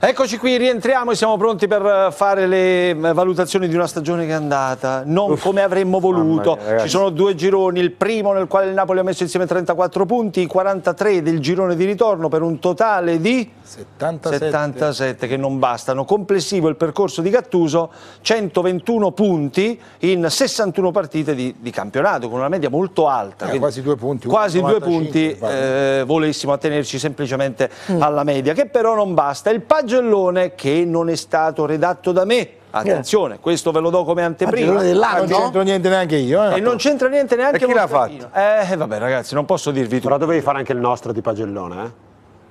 Eccoci qui, rientriamo e siamo pronti per eh, fare le eh, valutazioni di una stagione che è andata, non Uff, come avremmo voluto. Mia, Ci sono due gironi, il primo nel quale il Napoli ha messo insieme 34 punti, i 43 del girone di ritorno per un totale di 77. 77 che non bastano. Complessivo il percorso di Gattuso, 121 punti in 61 partite di, di campionato, con una media molto alta. Eh, quasi due punti. Quasi due punti, eh, volessimo attenerci semplicemente mm. alla media, che però non basta. Il flagellone che non è stato redatto da me, Attenzione, eh. questo ve lo do come anteprima. Non c'entro niente neanche io. Eh. E non c'entra niente neanche e chi l'ha fatto? Eh, vabbè, ragazzi, non posso dirvi tutto. Però dovevi fare anche il nostro di pagellone, eh?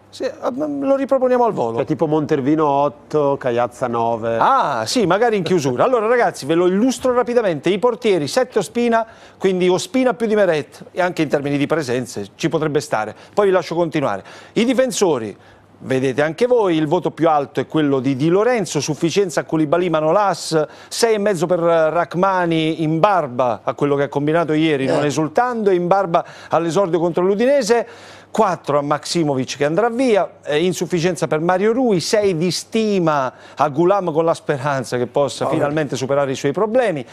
Sì, ah, lo riproponiamo al volo. Cioè, tipo Montervino 8, Cagliazza 9. Ah, sì, magari in chiusura. Allora, ragazzi, ve lo illustro rapidamente. I portieri, 7 Ospina, quindi Ospina più di Meret, e anche in termini di presenze ci potrebbe stare. Poi vi lascio continuare. I difensori, Vedete anche voi, il voto più alto è quello di Di Lorenzo, sufficienza a Koulibaly Manolas, 6,5 per Rachmani in barba a quello che ha combinato ieri, non eh. esultando, in barba all'esordio contro l'Udinese, 4 a Maximovic che andrà via, insufficienza per Mario Rui, 6 di stima a Gulam con la speranza che possa oh, finalmente superare i suoi problemi,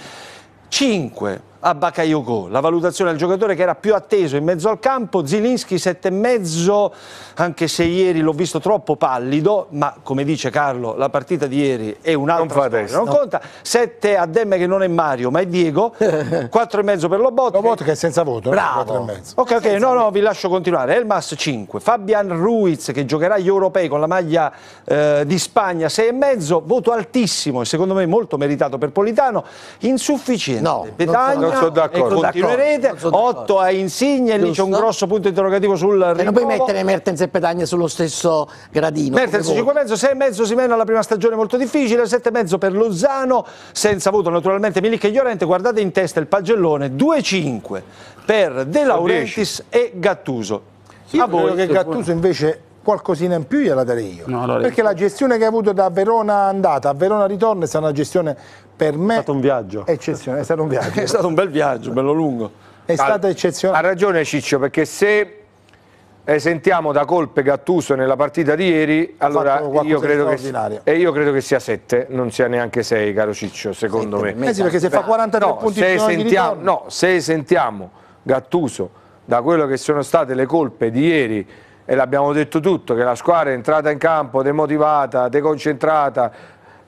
5 a Bakayoko, la valutazione del giocatore che era più atteso in mezzo al campo, Zilinski 7,5, anche se ieri l'ho visto troppo pallido, ma come dice Carlo, la partita di ieri è un'altra non, storia, non conta, 7 a Demme che non è Mario, ma è Diego, 4,5 per Lobotka. Lobotka che è senza voto, bravo. No? Ok, ok, senza no, no, vi lascio continuare. Elmas 5, Fabian Ruiz che giocherà agli europei con la maglia eh, di Spagna 6,5, voto altissimo e secondo me molto meritato per Politano, insufficiente. No, Petagna, sono d'accordo. Continuerete, 8 a Insigne, lì c'è un grosso punto interrogativo sul rinnovo. E non puoi mettere Mertens e Pedagna sullo stesso gradino. Mertens 5 mezzo, 6 mezzo 6,5 meno alla prima stagione molto difficile, 7,5 per Lozano, senza voto naturalmente Milik e Llorente, guardate in testa il pagellone, 2-5 per De Laurentiis e Gattuso. Io a voi che Gattuso invece qualcosina in più gliela darei io. No, allora perché io. la gestione che ha avuto da Verona andata a Verona ritorno è stata una gestione per me... È stato un viaggio. Eccezionale, è stato un viaggio. è stato un bel viaggio, bello lungo. È stato eccezionale. Ha ragione Ciccio, perché se sentiamo da colpe Gattuso nella partita di ieri, allora io credo, che, e io credo che sia 7, non sia neanche 6, caro Ciccio, secondo Sette, me. Eh sì, perché se fa 43 no, punti se sentiamo, no, se sentiamo Gattuso da quello che sono state le colpe di ieri e l'abbiamo detto tutto, che la squadra è entrata in campo demotivata, deconcentrata.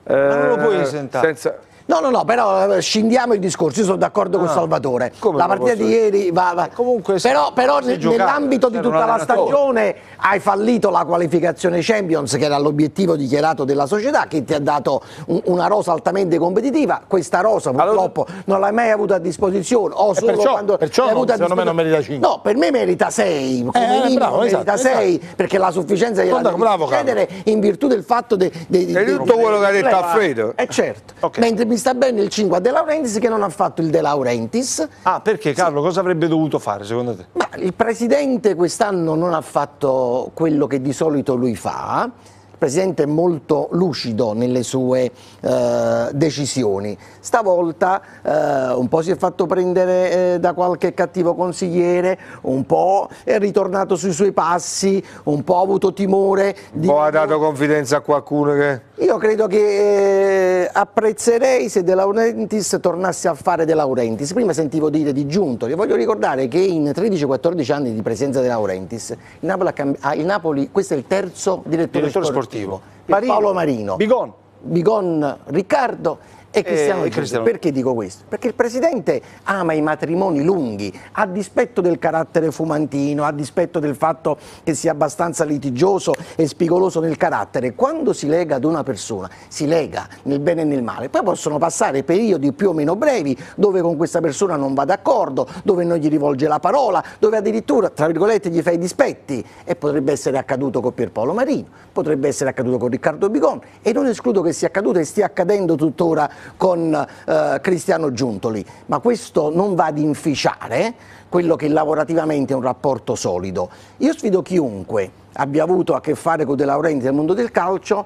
Eh, Ma non lo puoi eh, sentare. Senza... No, no, no, però eh, scindiamo il discorso, io sono d'accordo ah, con Salvatore. La partita di ieri va... va. Eh, comunque, però, però nell'ambito di tutta la stagione hai fallito la qualificazione Champions, che era l'obiettivo dichiarato della società, che ti ha dato un, una rosa altamente competitiva. Questa rosa purtroppo allora... non l'hai mai avuta a disposizione. O eh, solo perciò, quando perciò l'hai avuta secondo me non merita 5. No, per me merita 6. Come eh, minimo, bravo, merita 6 esatto, esatto. perché la sufficienza gliela devi bravo, cedere in virtù del fatto dei... De, de, de, tutto quello che ha detto Alfredo. Eh certo, mentre mi mi sta bene il 5 a De Laurentiis che non ha fatto il De Laurentiis. Ah, perché Carlo, sì. cosa avrebbe dovuto fare secondo te? Ma il presidente quest'anno non ha fatto quello che di solito lui fa. Il presidente è molto lucido nelle sue eh, decisioni. Stavolta eh, un po' si è fatto prendere eh, da qualche cattivo consigliere, un po' è ritornato sui suoi passi, un po' ha avuto timore. Un po' di... ha dato confidenza a qualcuno che... Io credo che eh, apprezzerei se De Laurentiis tornasse a fare De Laurentiis. Prima sentivo dire di Giunto, vi voglio ricordare che in 13-14 anni di presenza De Laurentiis, il Napoli, ha, ah, il Napoli questo è il terzo direttore, direttore sportivo. sportivo. Paolo Marino. Bigon. Bigon Riccardo e eh, Cristiano, e, Cristiano Perché dico questo? Perché il Presidente ama i matrimoni lunghi, a dispetto del carattere fumantino, a dispetto del fatto che sia abbastanza litigioso e spigoloso nel carattere. Quando si lega ad una persona, si lega nel bene e nel male. Poi possono passare periodi più o meno brevi dove con questa persona non va d'accordo, dove non gli rivolge la parola, dove addirittura, tra virgolette, gli fa i dispetti. E potrebbe essere accaduto con Pierpaolo Marino, potrebbe essere accaduto con Riccardo Bigon e non escludo che sia accaduto e stia accadendo tuttora con eh, Cristiano Giuntoli, ma questo non va ad inficiare quello che lavorativamente è un rapporto solido. Io sfido chiunque abbia avuto a che fare con De Laurenti nel mondo del calcio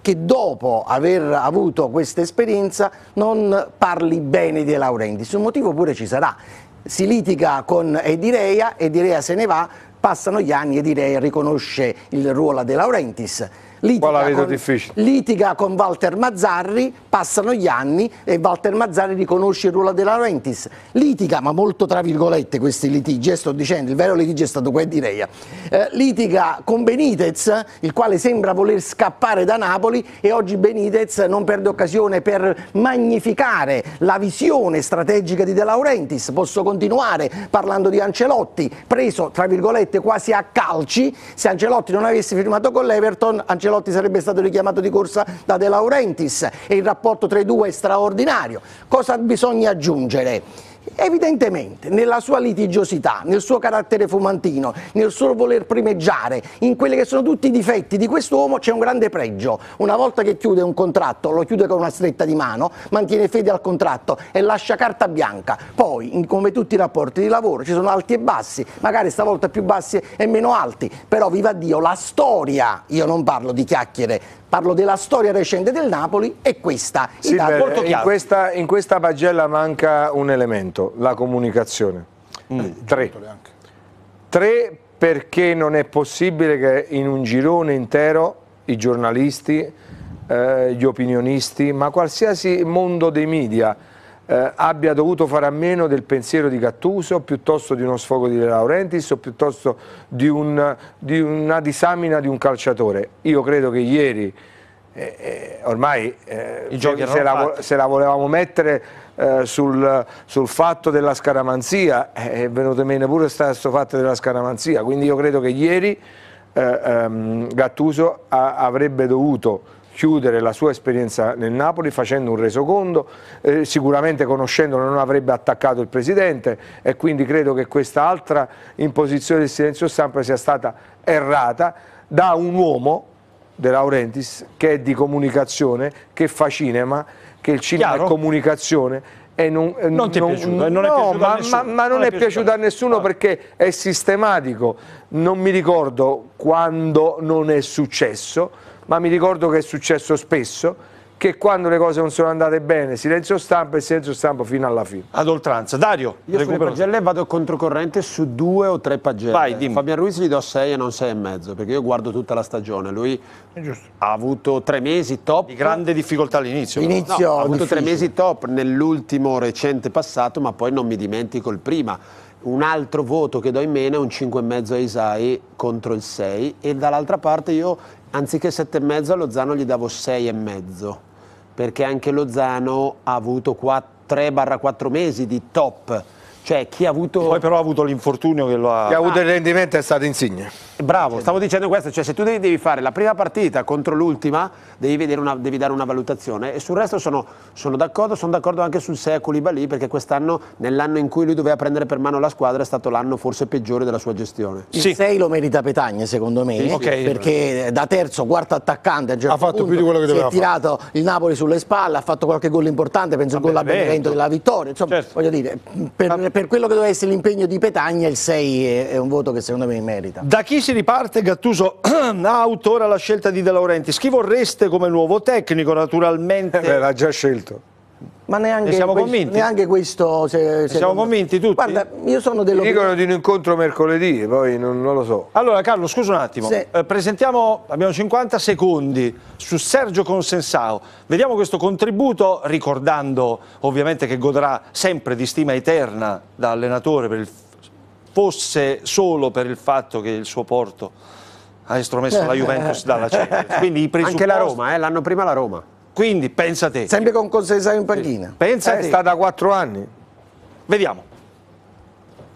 che dopo aver avuto questa esperienza non parli bene dei Laurenti, su un motivo pure ci sarà. Si litiga con Edireia, Edireia se ne va, passano gli anni e Edireia riconosce il ruolo a De Laurentiis litiga con, litiga con Walter Mazzarri, passano gli anni e Walter Mazzarri riconosce il ruolo della Laurentiis, litiga, ma molto tra virgolette questi litigi, eh, sto dicendo, il vero litigio è stato quello di Reia, eh, litiga con Benitez, il quale sembra voler scappare da Napoli e oggi Benitez non perde occasione per magnificare la visione strategica di De Laurentiis, posso continuare parlando di Ancelotti, preso tra virgolette quasi a calci, se Ancelotti non avesse firmato con l'Everton, Ancelotti Ancelotti sarebbe stato richiamato di corsa da De Laurentiis e il rapporto tra i due è straordinario. Cosa bisogna aggiungere? Evidentemente nella sua litigiosità, nel suo carattere fumantino, nel suo voler primeggiare, in quelli che sono tutti i difetti di questo uomo c'è un grande pregio. Una volta che chiude un contratto, lo chiude con una stretta di mano, mantiene fede al contratto e lascia carta bianca. Poi, come tutti i rapporti di lavoro, ci sono alti e bassi, magari stavolta più bassi e meno alti, però viva Dio, la storia, io non parlo di chiacchiere, parlo della storia recente del Napoli, è questa. Sì, beh, in, questa in questa pagella manca un elemento, la comunicazione. Mm. Eh, tre. Tre perché non è possibile che in un girone intero i giornalisti, eh, gli opinionisti, ma qualsiasi mondo dei media eh, abbia dovuto fare a meno del pensiero di Gattuso piuttosto di uno sfogo di De Laurentiis o piuttosto di, un, di una disamina di un calciatore. Io credo che ieri eh, eh, ormai eh, se, la, se, la, volevamo mettere eh, sul, sul, fatto della scaramanzia eh, è venuto meno pure questo fatto della scaramanzia quindi io credo che ieri eh, ehm, Gattuso a, avrebbe dovuto chiudere la sua esperienza nel Napoli facendo un resoconto, eh, sicuramente conoscendolo non avrebbe attaccato il Presidente e quindi credo che questa altra imposizione del silenzio stampa sia stata errata da un uomo, De Laurentiis, che è di comunicazione, che fa cinema, che il cinema Chiaro. è comunicazione e non, eh, non ti è non, piaciuto, eh, non no, è ma, ma, ma, non, è, è piaciuto a nessuno perché è sistematico, non mi ricordo quando non è successo, ma mi ricordo che è successo spesso che quando le cose non sono andate bene, silenzio stampa e silenzio stampa fino alla fine. Ad oltranza. Dario, io recupero. sulle pagelle vado controcorrente su due o tre pagelle. Vai, dimmi. Fabian Ruiz gli do sei e non sei e mezzo, perché io guardo tutta la stagione. Lui ha avuto tre mesi top. Di grande difficoltà all'inizio. no, ha avuto difficile. tre mesi top nell'ultimo recente passato, ma poi non mi dimentico il prima un altro voto che do in meno è un 5,5 a Isai contro il 6 e dall'altra parte io anziché 7,5 a Lozano gli davo 6,5 perché anche Lozano ha avuto 3-4 mesi di top cioè chi ha avuto... Poi però ha avuto l'infortunio che lo ha... Chi ha avuto ah. il rendimento è stato Insigne. Bravo, stavo dicendo questo, cioè se tu devi, devi fare la prima partita contro l'ultima devi, devi, dare una valutazione e sul resto sono, sono d'accordo, sono d'accordo anche sul 6 a Koulibaly perché quest'anno, nell'anno in cui lui doveva prendere per mano la squadra è stato l'anno forse peggiore della sua gestione. Sì. Il 6 lo merita Petagna secondo me, sì, sì. Okay. perché da terzo, quarto attaccante certo ha fatto punto, certo più di quello che doveva si è tirato fare. il Napoli sulle spalle, ha fatto qualche gol importante, penso Vabbè, il gol a Benevento della vittoria, insomma certo. voglio dire, per, per quello che doveva essere l'impegno di Petagna, il 6 è, è un voto che secondo me merita. Da chi si riparte Gattuso autora la scelta di De Laurenti? Chi vorreste come nuovo tecnico naturalmente? Eh, beh, l'ha già scelto. Ma neanche, ne siamo questo, convinti. neanche questo. Se, se siamo non... convinti tutti. Guarda, io sono dello. Dicono di un incontro mercoledì, poi non, non, lo so. Allora, Carlo, scusa un attimo. Se... Eh, presentiamo, abbiamo 50 secondi su Sergio Consensao. Vediamo questo contributo, ricordando ovviamente che godrà sempre di stima eterna da allenatore, per il... fosse solo per il fatto che il suo porto ha estromesso la eh. Juventus dalla Champions. Quindi i presupposti... Anche la Roma, eh? l'anno prima la Roma. Quindi pensa te. Sempre con Conte Sai in panchina. Pensa eh, È stata quattro anni. Vediamo.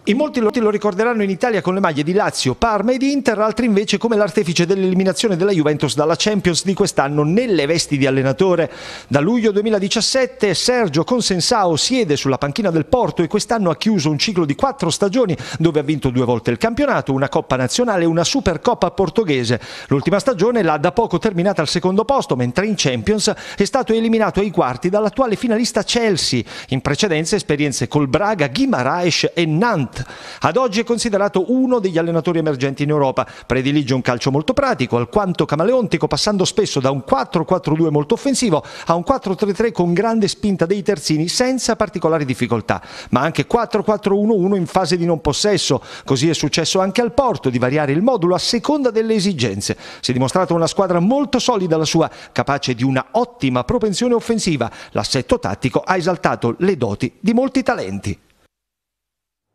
In molti lo ricorderanno in Italia con le maglie di Lazio, Parma ed Inter, altri invece come l'artefice dell'eliminazione della Juventus dalla Champions di quest'anno nelle vesti di allenatore. Da luglio 2017 Sergio Consensao siede sulla panchina del Porto e quest'anno ha chiuso un ciclo di quattro stagioni dove ha vinto due volte il campionato, una Coppa Nazionale e una Supercoppa portoghese. L'ultima stagione l'ha da poco terminata al secondo posto, mentre in Champions è stato eliminato ai quarti dall'attuale finalista Chelsea. In precedenza esperienze col Braga, Guimaraes e Nantes. Ad oggi è considerato uno degli allenatori emergenti in Europa. Predilige un calcio molto pratico, alquanto camaleontico, passando spesso da un 4-4-2 molto offensivo a un 4-3-3 con grande spinta dei terzini senza particolari difficoltà, ma anche 4-4-1-1 in fase di non possesso. Così è successo anche al Porto di variare il modulo a seconda delle esigenze. Si è dimostrata una squadra molto solida la sua, capace di una ottima propensione offensiva. L'assetto tattico ha esaltato le doti di molti talenti.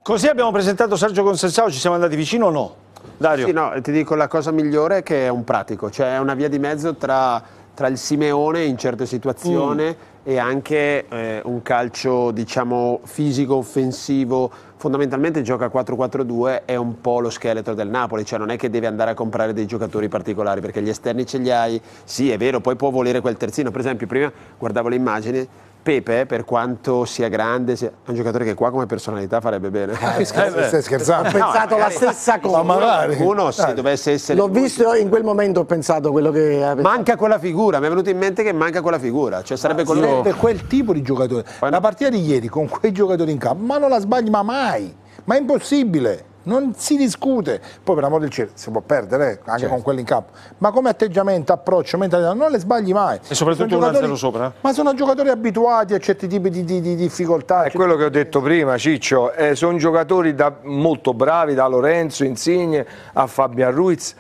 Così abbiamo presentato Sergio Consensao, ci siamo andati vicino o no? Dario? Sì, no, ti dico la cosa migliore è che è un pratico, cioè è una via di mezzo tra, tra il Simeone in certe situazioni mm. e anche eh, un calcio diciamo fisico, offensivo, fondamentalmente gioca 4-4-2, è un po' lo scheletro del Napoli, cioè non è che deve andare a comprare dei giocatori particolari perché gli esterni ce li hai, sì è vero, poi può volere quel terzino, per esempio prima guardavo le immagini, Pepe, per quanto sia grande, sia... è un giocatore che qua come personalità farebbe bene. Eh, stai scherzando? Ho pensato no, la stessa cosa. Ma magari. Uno se Dai. dovesse essere. L'ho visto in quel momento, ho pensato quello che. Manca quella figura, mi è venuto in mente che manca quella figura. Cioè sarebbe ah, quello. Sarebbe quel tipo di giocatore. La partita di ieri con quei giocatori in campo, ma non la sbagli ma mai. Ma è impossibile non si discute, poi per amore del cielo si può perdere eh, anche certo. con quelli in campo, ma come atteggiamento, approccio, mentalità non le sbagli mai. E soprattutto un altro sopra. Eh. Ma sono giocatori abituati a certi tipi di, di, di difficoltà. È certi... quello che ho detto prima Ciccio, eh, sono giocatori da, molto bravi da Lorenzo Insigne a Fabian Ruiz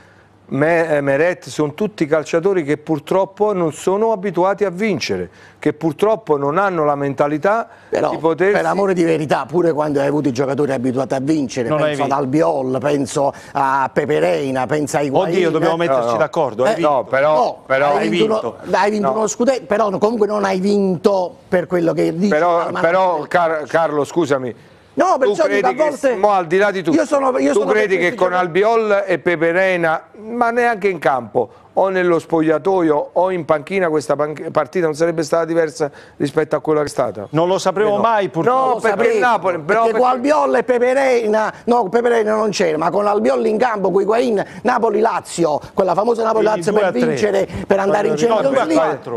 eh, Meret, sono tutti calciatori che purtroppo non sono abituati a vincere, che purtroppo non hanno la mentalità Però, di potersi... Per amore di verità, pure quando hai avuto i giocatori abituati a vincere, non penso ad Albiol, penso a Pepereina, penso ai Guain... Oddio, dobbiamo eh. metterci no, no. d'accordo, eh, No, però, no, però hai, vinto hai vinto, uno, hai vinto uno scudetto, però comunque non hai vinto per quello che dici. Però, però eh. Car Carlo, scusami, No, perciò dico, a volte... Mo, al di là di tutto, io sono, io tu credi che con Albiol e Peperena, ma neanche in campo, o nello spogliatoio o in panchina questa partita non sarebbe stata diversa rispetto a quella che è stata? Non lo sapremo eh no. mai purtroppo. No, perché il Napoli... Però perché, perché... con Albiol e Peperena, no Peperena non c'era, ma con Albiol in campo, con Higuain, Napoli-Lazio, quella famosa Napoli-Lazio per vincere, per andare in centro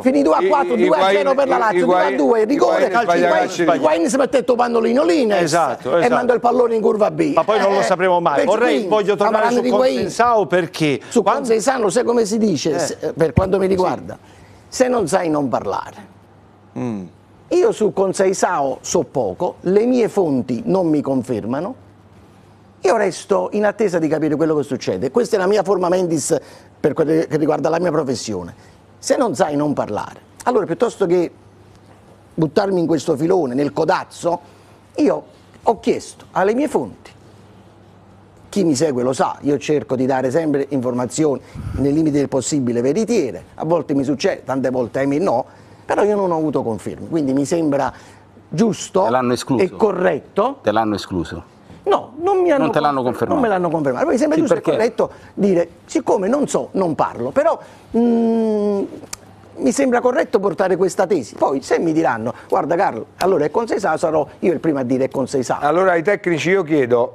finì 2 a 4, 2 a 0 per la Lazio, 2 a 2, rigore, Higuain si mette il tuo pannolino l'Ines esatto, esatto. e esatto. manda il pallone in curva B. Ma poi non lo eh, sapremo mai. Vorrei, voglio tornare su Consensao perché... Su Consensao, sai come si dice? dice, eh. se, per quanto mi riguarda, sì. se non sai non parlare. Mm. Io su Consei Sao so poco, le mie fonti non mi confermano, io resto in attesa di capire quello che succede. Questa è la mia forma mentis per quel che riguarda la mia professione. Se non sai non parlare, allora piuttosto che buttarmi in questo filone, nel codazzo, io ho chiesto alle mie fonti chi mi segue lo sa, io cerco di dare sempre informazioni nei limiti del possibile veritiere, a volte mi succede, tante volte ahimè no, però io non ho avuto conferme, quindi mi sembra giusto e corretto. Te l'hanno escluso? No, non mi hanno non te l'hanno confermato. Non me l'hanno confermato. Mi sembra sì, giusto perché... e corretto dire, siccome non so, non parlo, però mh, mm, mi sembra corretto portare questa tesi. Poi se mi diranno, guarda Carlo, allora è con consensata, sarò io il primo a dire è con consensata. Allora ai tecnici io chiedo,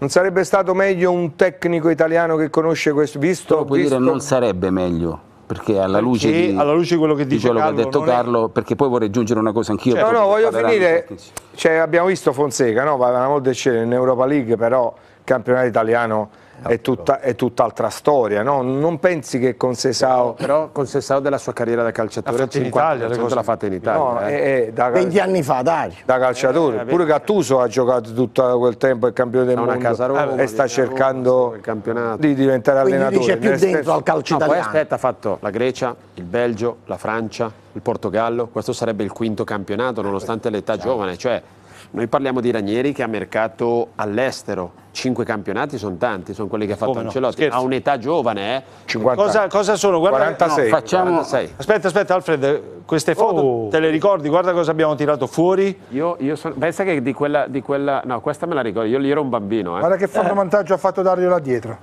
non sarebbe stato meglio un tecnico italiano che conosce questo? Visto, Però puoi visto... dire non sarebbe meglio perché alla luce, perché, di, alla luce quello che dice quello Carlo, che ha detto Carlo, è... perché poi vorrei aggiungere una cosa anch'io. Certo. No, no, voglio finire, cioè, abbiamo visto Fonseca, no? una volta in Europa League, però campionato italiano è, tutta, è tutt'altra storia, no? Non pensi che con Sesao... Però con Sesao della sua carriera da calciatore, il 50% Italia, l'ha fatta in Italia. No, eh. è, eh, eh, da, 20 anni fa, dai. Da calciatore. Eh, eh Pure Cattuso ha giocato tutto quel tempo, è campione del mondo casa Roma, e sta cercando Roma, di diventare Quindi allenatore. Quindi c'è più dentro stesso... al calcio no, italiano. Poi aspetta, ha fatto la Grecia, il Belgio, la Francia, il Portogallo. Questo sarebbe il quinto campionato, nonostante l'età esatto. giovane. Cioè, noi parliamo di Ranieri che ha mercato all'estero. Cinque campionati sono tanti, sono quelli che ha fatto Come Ancelotti. No, ha un'età giovane, eh? 50. Cosa, cosa sono? Guarda, 46. No, facciamo... 46. Aspetta, aspetta, Alfred, queste foto oh. te le ricordi? Guarda cosa abbiamo tirato fuori. Io, io sono... Pensa che di quella, di quella, No, questa me la ricordo, io lì ero un bambino. Eh. Guarda che foto eh. vantaggio ha fatto Dario là dietro.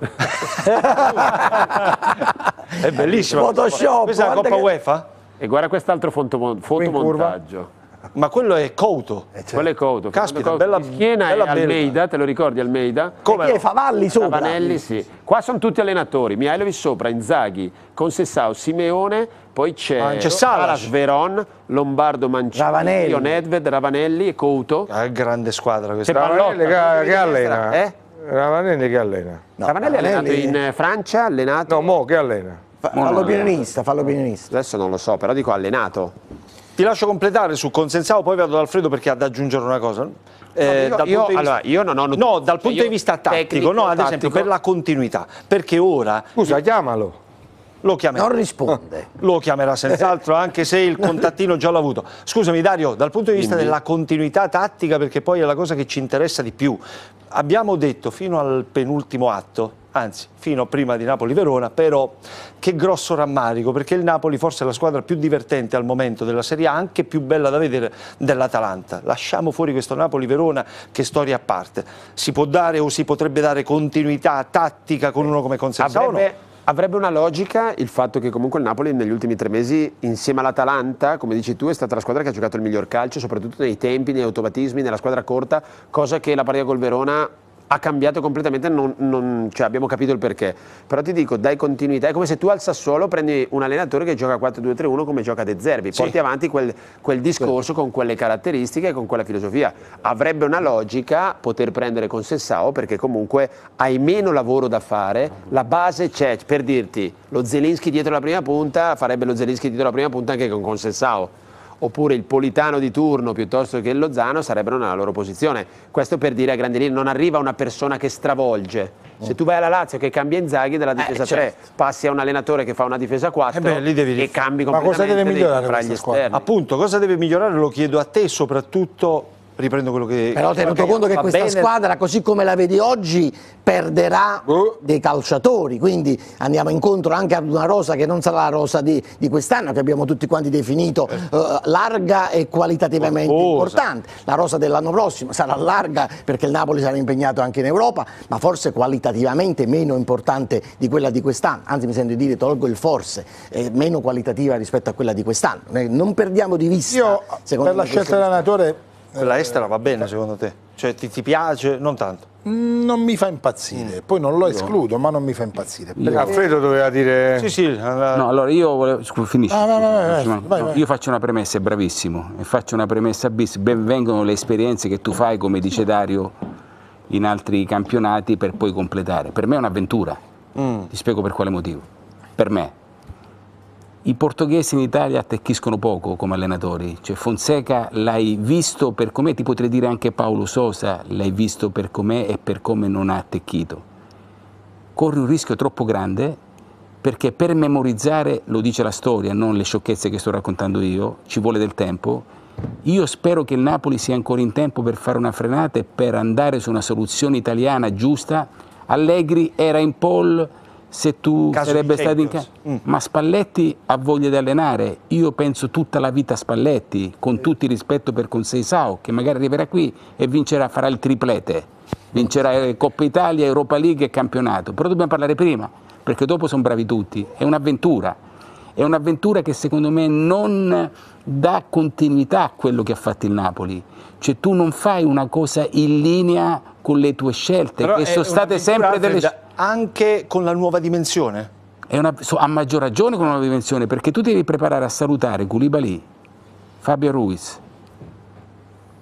È bellissimo. Photoshop. Questa è la Coppa che... UEFA? E guarda quest'altro fotomontaggio. Ma quello è Couto. Eh, certo. Quello è Couto. Caspita, Couto. bella schiena bella è Almeida, te lo ricordi Almeida? Come? E Favalli sopra. Favanelli, sì. Qua sono tutti allenatori. Mihailovic sopra, Inzaghi, Consessao, Simeone, poi c'è ah, Salas, Veron, Lombardo, Mancini, Ravanelli. Nedved, Ravanelli e Couto. Ah, grande squadra questa. Ravanelli che, che allena? Eh? Ravanelli che allena? No, Ravanelli è allenato in eh, Francia, allenato... No, mo che allena? Fallo pianista, fallo pianista. Adesso non lo so, però dico allenato. Ti lascio completare su consensavo, poi vado ad Alfredo perché ha da aggiungere una cosa. Eh, no, dal cioè, punto di vista tattico, tecnico, no, ad tattico. esempio per la continuità, perché ora... Scusa, chiamalo. Lo chiamerà. Non risponde. Lo chiamerà senz'altro, anche se il contattino già l'ha avuto. Scusami Dario, dal punto di vista Quindi. della continuità tattica, perché poi è la cosa che ci interessa di più, abbiamo detto fino al penultimo atto, anzi fino prima di Napoli-Verona, però che grosso rammarico, perché il Napoli forse è la squadra più divertente al momento della Serie A, anche più bella da vedere dell'Atalanta. Lasciamo fuori questo Napoli-Verona che storia a parte. Si può dare o si potrebbe dare continuità tattica con uno come Conseguenza? Avrebbe una logica il fatto che comunque il Napoli negli ultimi tre mesi, insieme all'Atalanta, come dici tu, è stata la squadra che ha giocato il miglior calcio, soprattutto nei tempi, nei automatismi, nella squadra corta, cosa che la partita col Verona ha cambiato completamente, non, non, cioè abbiamo capito il perché. Però ti dico, dai continuità, è come se tu al Sassuolo prendi un allenatore che gioca 4-2-3-1 come gioca De Zerbi, sì. porti avanti quel, quel discorso con quelle caratteristiche e con quella filosofia. Avrebbe una logica poter prendere con Sessao perché comunque hai meno lavoro da fare, la base c'è, per dirti, lo Zelinski dietro la prima punta farebbe lo Zelinski dietro la prima punta anche con Sessao oppure il Politano di turno piuttosto che il Lozano sarebbero nella loro posizione. Questo per dire a grandi linee non arriva una persona che stravolge. Se tu vai alla Lazio che cambia Inzaghi dalla eh, difesa eh, certo. 3, passi a un allenatore che fa una difesa 4 eh beh, lì devi... e cambi completamente Ma cosa deve migliorare fra gli esterni. Appunto, cosa deve migliorare lo chiedo a te soprattutto riprendo quello che... Però tenuto conto che questa bene. squadra, così come la vedi oggi, perderà uh. dei calciatori, quindi andiamo incontro anche ad una rosa che non sarà la rosa di, di quest'anno, che abbiamo tutti quanti definito eh. uh, larga e qualitativamente Corposa. importante. La rosa dell'anno prossimo sarà larga perché il Napoli sarà impegnato anche in Europa, ma forse qualitativamente meno importante di quella di quest'anno, anzi mi sento di dire tolgo il forse, eh, meno qualitativa rispetto a quella di quest'anno. Eh, non perdiamo di vista. Io, per la scelta dell'allenatore quella estera va bene secondo te? Cioè ti, ti piace? Non tanto. Non mi fa impazzire, mm. poi non lo escludo, ma non mi fa impazzire. Perché... Alfredo doveva dire. Sì, sì. No, allora io volevo. Scusa, finisci. Ah, vai, vai, vai, vai, vai. Io faccio una premessa, è bravissimo. E faccio una premessa bis. Benvengono le esperienze che tu fai, come dice Dario, in altri campionati per poi completare. Per me è un'avventura. Mm. Ti spiego per quale motivo. Per me, i portoghesi in Italia attecchiscono poco come allenatori, cioè Fonseca l'hai visto per com'è, ti potrei dire anche Paolo Sosa l'hai visto per com'è e per come non ha attecchito. Corri un rischio troppo grande perché per memorizzare, lo dice la storia, non le sciocchezze che sto raccontando io, ci vuole del tempo. Io spero che il Napoli sia ancora in tempo per fare una frenata e per andare su una soluzione italiana giusta. Allegri era in pole se tu Caso sarebbe stato in casa. Mm. Ma Spalletti ha voglia di allenare. Io penso tutta la vita a Spalletti, con mm. tutto il rispetto per Consei Sao, che magari arriverà qui e vincerà, farà il triplete. Vincerà eh, Coppa Italia, Europa League e campionato. Però dobbiamo parlare prima, perché dopo sono bravi tutti. È un'avventura. È un'avventura che secondo me non dà continuità a quello che ha fatto il Napoli. Cioè tu non fai una cosa in linea con le tue scelte, Però che sono state sempre delle scelte anche con la nuova dimensione? Una, a maggior ragione con la nuova dimensione, perché tu devi preparare a salutare Culibali, Fabio Ruiz.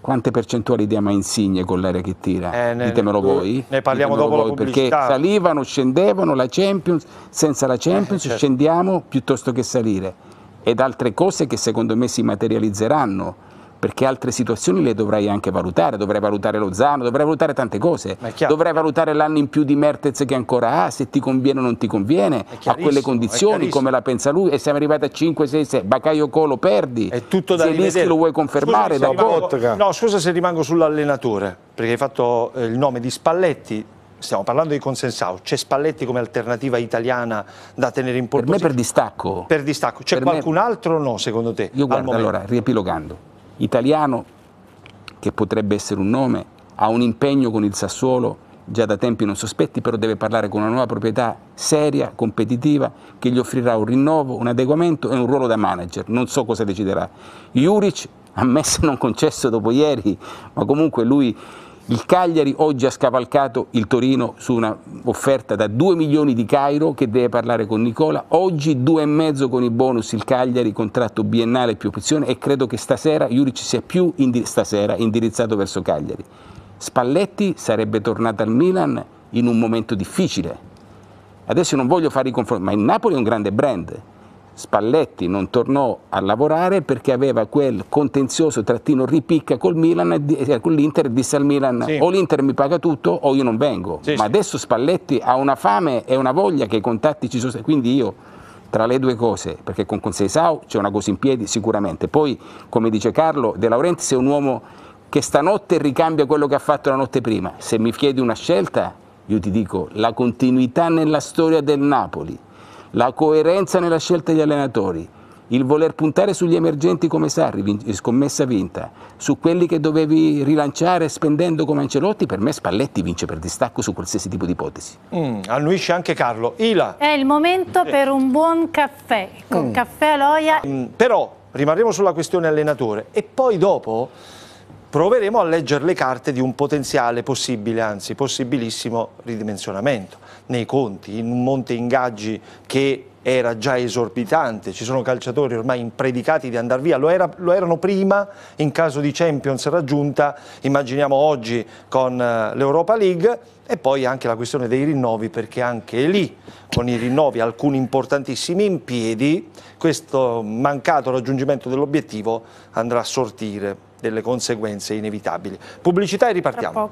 Quante percentuali diamo a Insigne con l'area che tira? Eh, ne, Ditemelo voi. Ne parliamo Ditemelo dopo voi, Perché salivano, scendevano, la Champions, senza la Champions eh, certo. scendiamo piuttosto che salire. Ed altre cose che secondo me si materializzeranno perché altre situazioni le dovrai anche valutare, dovrai valutare Lozano, dovrai valutare tante cose, dovrai valutare l'anno in più di Mertez che ancora ha, se ti conviene o non ti conviene, a quelle condizioni, come la pensa lui, e siamo arrivati a 5, 6, 6, Bacaio Colo perdi, è tutto da se lo vuoi confermare scusa, dopo? Rimango, no, scusa se rimango sull'allenatore, perché hai fatto eh, il nome di Spalletti, stiamo parlando di Consensao, c'è Spalletti come alternativa italiana da tenere in porto? Per me per distacco. Per distacco, c'è qualcun me... altro o no secondo te? Io guardo, allora, riepilogando, italiano, che potrebbe essere un nome, ha un impegno con il Sassuolo già da tempi non sospetti, però deve parlare con una nuova proprietà seria, competitiva, che gli offrirà un rinnovo, un adeguamento e un ruolo da manager. Non so cosa deciderà. Juric, ammesso non concesso dopo ieri, ma comunque lui il Cagliari oggi ha scavalcato il Torino su una offerta da 2 milioni di Cairo che deve parlare con Nicola, oggi 2,5 con i bonus il Cagliari, contratto biennale più opzione e credo che stasera Juric sia più indir- stasera, indirizzato verso Cagliari. Spalletti sarebbe tornato al Milan in un momento difficile. Adesso non voglio fare i confronti, ma il Napoli è un grande brand, Spalletti non tornò a lavorare perché aveva quel contenzioso trattino ripicca col Milan e con l'Inter disse al Milan sì. o l'Inter mi paga tutto o io non vengo. Sì, Ma sì. adesso Spalletti ha una fame e una voglia che i contatti ci sono quindi io tra le due cose, perché con Conseisao c'è una cosa in piedi sicuramente. Poi, come dice Carlo, De Laurenti è un uomo che stanotte ricambia quello che ha fatto la notte prima. Se mi chiedi una scelta, io ti dico la continuità nella storia del Napoli la coerenza nella scelta degli allenatori, il voler puntare sugli emergenti come Sarri, scommessa vinta, su quelli che dovevi rilanciare spendendo come Ancelotti, per me Spalletti vince per distacco su qualsiasi tipo di ipotesi. Mm, annuisce anche Carlo. Ila. È il momento eh. per un buon caffè, con mm. caffè Aloia. Mm, però rimarremo sulla questione allenatore e poi dopo proveremo a leggere le carte di un potenziale, possibile, anzi possibilissimo ridimensionamento nei conti, in un monte ingaggi che era già esorbitante, ci sono calciatori ormai impredicati di andare via, lo, era, lo, erano prima in caso di Champions raggiunta, immaginiamo oggi con eh, l'Europa League e poi anche la questione dei rinnovi perché anche lì con i rinnovi alcuni importantissimi in piedi questo mancato raggiungimento dell'obiettivo andrà a sortire delle conseguenze inevitabili. Pubblicità e ripartiamo.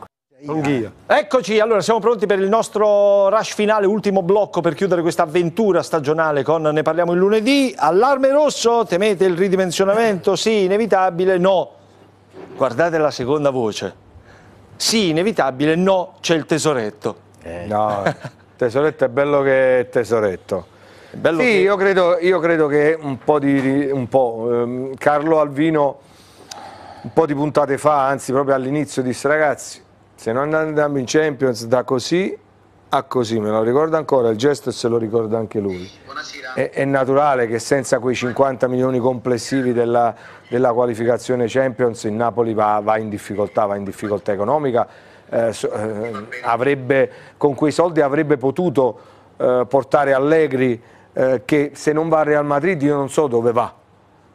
Ghia. Eccoci, allora siamo pronti per il nostro rush finale, ultimo blocco per chiudere questa avventura stagionale con Ne parliamo il lunedì. Allarme rosso, temete il ridimensionamento? Sì, inevitabile, no. Guardate la seconda voce. Sì, inevitabile, no, c'è il tesoretto. Eh. No, tesoretto è bello che è tesoretto. bello sì, che... io, credo, io, credo, che un po' di... Un po', ehm, Carlo Alvino un po' di puntate fa, anzi proprio all'inizio, disse ragazzi, se non andiamo in Champions da così a così, me lo ricordo ancora, il gesto se lo ricorda anche lui. È, è, naturale che senza quei 50 milioni complessivi della, della qualificazione Champions il Napoli va, va, in difficoltà, va in difficoltà economica, eh, eh avrebbe, con quei soldi avrebbe potuto eh, portare Allegri eh, che se non va a Real Madrid io non so dove va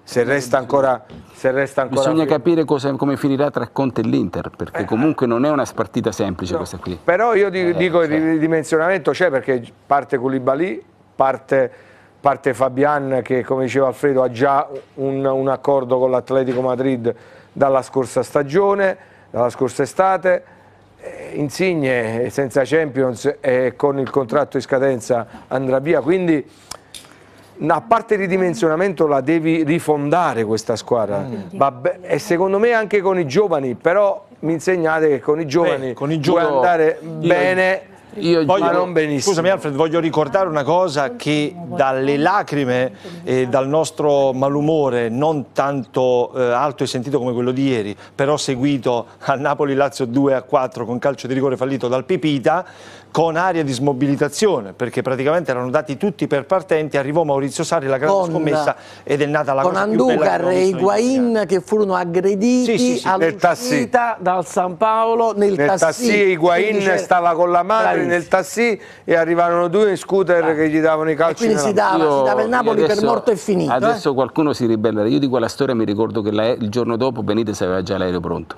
se resta ancora... Se resta ancora Bisogna più. capire cosa, come finirà tra Conte e l'Inter, perché eh. comunque non è una partita semplice no. questa qui. Però io di, eh, dico che il ridimensionamento c'è perché parte Koulibaly, parte, parte Fabian che come diceva Alfredo ha già un, un accordo con l'Atletico Madrid dalla scorsa stagione, dalla scorsa estate, eh, Insigne eh, senza Champions e eh, con il contratto in scadenza andrà via, quindi a parte il ridimensionamento la devi rifondare questa squadra mm. Vabbè, e secondo me anche con i giovani però mi insegnate che con i giovani Beh, con i puoi andare bene io, voglio, ma non benissimo scusami Alfred voglio ricordare una cosa che dalle lacrime e dal nostro malumore non tanto eh, alto e sentito come quello di ieri però seguito a Napoli-Lazio 2 a 4 con calcio di rigore fallito dal Pipita con aria di smobilitazione, perché praticamente erano dati tutti per partenti, arrivò Maurizio Sari, la grande con, scommessa, ed è nata la con cosa Anducar e Higuain che furono aggrediti sì, sì, sì. all'uscita dal San Paolo nel, nel tassì. tassì Higuain dice... stava con la madre Bravissimo. nel tassì e arrivarono due in scooter ah. che gli davano i calci. E quindi si dava, Io... si dava il Napoli adesso, per morto e finito. Eh. Adesso eh? qualcuno si ribellerà. Io di quella storia mi ricordo che la, il giorno dopo Benitez aveva già l'aereo pronto.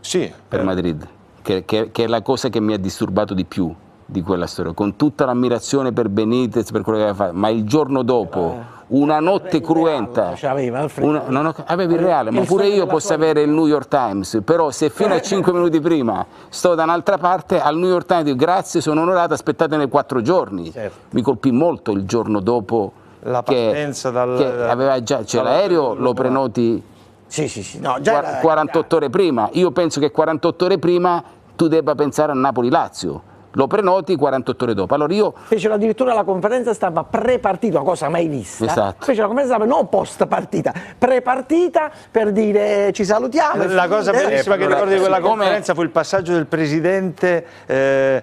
Sì. Per eh. Madrid che, che, che è la cosa che mi ha disturbato di più di quella storia, con tutta l'ammirazione per Benitez, per quello che aveva fatto, ma il giorno dopo, eh. una notte cruenta, aveva, una, non ho, avevi il reale, ma pure io posso avere il New York Times, però se fino a 5 eh. minuti prima sto da un'altra parte, al New York Times dico grazie, sono onorato, aspettatene 4 giorni, certo. mi colpì molto il giorno dopo la partenza che, dal, che aveva già, cioè l'aereo lo prenoti sì, sì, sì. No, già 48 era. ore prima. Io penso che 48 ore prima tu debba pensare a Napoli-Lazio lo prenoti 48 ore dopo. Allora io fecero addirittura la conferenza stampa pre-partita, una cosa mai vista. Esatto. Fecero la conferenza stampa non post partita, pre-partita per dire ci salutiamo. La cosa eh, bellissima eh, che ricordo di quella conferenza fu il passaggio del presidente eh,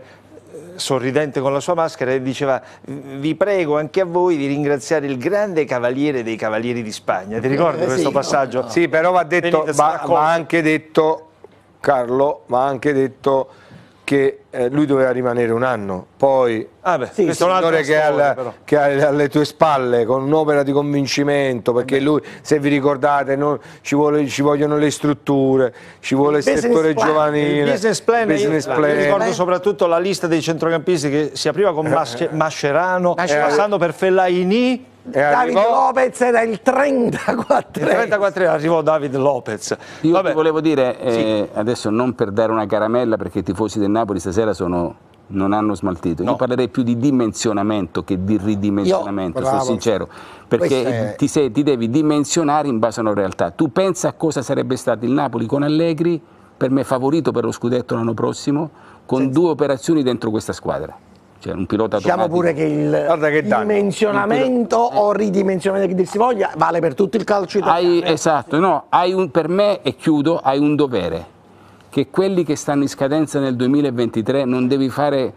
sorridente con la sua maschera e diceva vi prego anche a voi di ringraziare il grande cavaliere dei cavalieri di Spagna ti ricordi eh, questo sì, passaggio? No, no. sì però va detto ma, va anche detto Carlo va anche detto che eh, lui doveva rimanere un anno, poi ah beh, sì, questo è un altro che ha alle tue spalle con un'opera di convincimento, perché lui, se vi ricordate, non, ci, vuole, ci, vogliono le strutture, ci vuole il, il settore plan, giovanile. Il business plan, business plan. Io, io ricordo eh. soprattutto la lista dei centrocampisti che si apriva con eh. Masce, Mascherano, Mascherano. Eh, passando per Fellaini, e David Lopez era il 34 il 34 arrivò David Lopez io volevo dire eh, sì. adesso non per dare una caramella perché i tifosi del Napoli stasera sera sono, non hanno smaltito. No. Io parlerei più di dimensionamento che di ridimensionamento, Io, sono sincero, perché è... ti, sei, ti devi dimensionare in base a una realtà. Tu pensa a cosa sarebbe stato il Napoli con Allegri, per me favorito per lo scudetto l'anno prossimo, con Senza. due operazioni dentro questa squadra. Cioè un pilota diciamo automatico. pure che il che dimensionamento il o ridimensionamento che si voglia vale per tutto il calcio italiano. Hai, esatto, no, hai un, per me, e chiudo, hai un dovere che quelli che stanno in scadenza nel 2023 non devi fare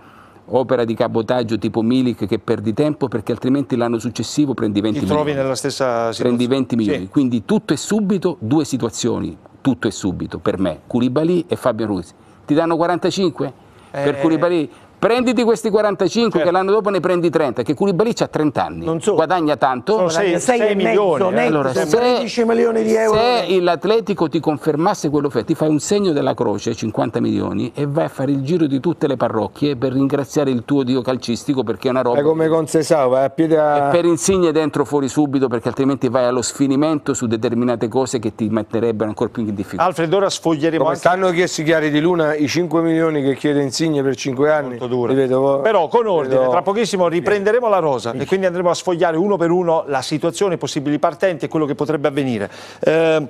opera di cabotaggio tipo Milik che perdi tempo perché altrimenti l'anno successivo prendi 20 Ti milioni. Ti trovi nella stessa situazione. Prendi 20 milioni, sì. quindi tutto è subito, due situazioni, tutto è subito per me, Curibali e Fabio Ruiz. Ti danno 45? Eh, per Curibali prenditi questi 45 certo. che l'anno dopo ne prendi 30 che Koulibaly ha 30 anni non so. guadagna tanto 6, 6 milioni mezzo, eh. allora, se, 13 milioni di euro se l'Atletico ti confermasse quello che ti fai un segno della croce 50 milioni e vai a fare il giro di tutte le parrocchie per ringraziare il tuo dio calcistico perché è una roba è come con Cesau vai a piede a... per insigne dentro fuori subito perché altrimenti vai allo sfinimento su determinate cose che ti metterebbero ancora più in difficoltà Alfredo ora sfoglieremo come anche... stanno chiesti chiari di luna i 5 milioni che chiede Insigne per 5 anni dura. Vedo, oh, Però con ordine, vedo, oh. tra pochissimo riprenderemo la rosa e quindi andremo a sfogliare uno per uno la situazione, i possibili partenti e quello che potrebbe avvenire. Eh,